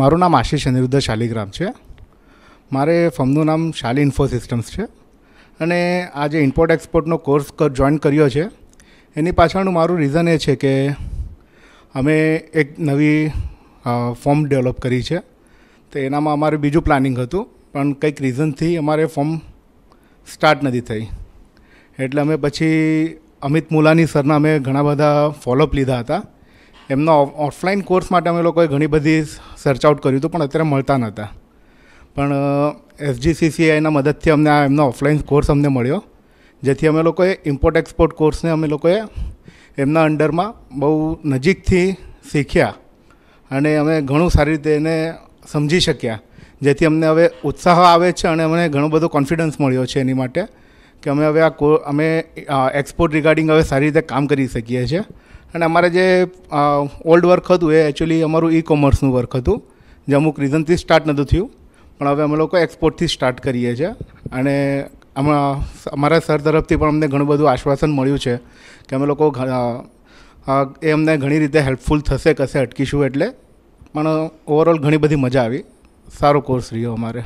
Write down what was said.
મારું નામ આશિષ અનિરુદ્ધ શાલિગ્રામ છે મારે ફર્મનું નામ શાલી ઇન્ફો સિસ્ટમ્સ છે અને આ જે ઇમ્પોર્ટ એક્સપોર્ટનો કોર્સ જોઈન કર્યો છે એની પાછળનું મારું રીઝન એ છે કે અમે એક નવી ફોર્મ ડેવલપ કરી છે તો એનામાં અમારે બીજું પ્લાનિંગ હતું પણ કંઈક રીઝનથી અમારે ફોર્મ સ્ટાર્ટ નથી થઈ એટલે અમે પછી અમિત મુલાની સરના અમે ઘણા બધા ફોલોઅપ લીધા હતા એમનો ઓફલાઈન કોર્સ માટે અમે લોકોએ ઘણી બધી સર્ચ આઉટ કર્યું હતું પણ અત્યારે મળતા નહોતા પણ એસજીસીસીઆઈના મદદથી અમને આ એમનો ઓફલાઈન કોર્સ અમને મળ્યો જેથી અમે લોકોએ ઇમ્પોર્ટ એક્સપોર્ટ કોર્સને અમે લોકોએ એમના અંડરમાં બહુ નજીકથી શીખ્યા અને અમે ઘણું સારી રીતે એને સમજી શક્યા જેથી અમને હવે ઉત્સાહ આવે છે અને અમને ઘણો બધો કોન્ફિડન્સ મળ્યો છે એની માટે કે અમે હવે આ કો અમે એક્સપોર્ટ રિગાર્ડિંગ હવે સારી રીતે કામ કરી શકીએ છીએ અને અમારે જે ઓલ્ડ વર્ક હતું એ એકચ્યુઅલી અમારું ઈ કોમર્સનું વર્ક હતું જે અમુક રીઝનથી સ્ટાર્ટ નહોતું થયું પણ હવે અમે લોકો એક્સપોર્ટથી સ્ટાર્ટ કરીએ છીએ અને આમાં અમારા સર તરફથી પણ અમને ઘણું બધું આશ્વાસન મળ્યું છે કે અમે લોકો એ અમને ઘણી રીતે હેલ્પફુલ થશે કશે અટકીશું એટલે પણ ઓવરઓલ ઘણી બધી મજા આવી સારો કોર્સ રહ્યો અમારે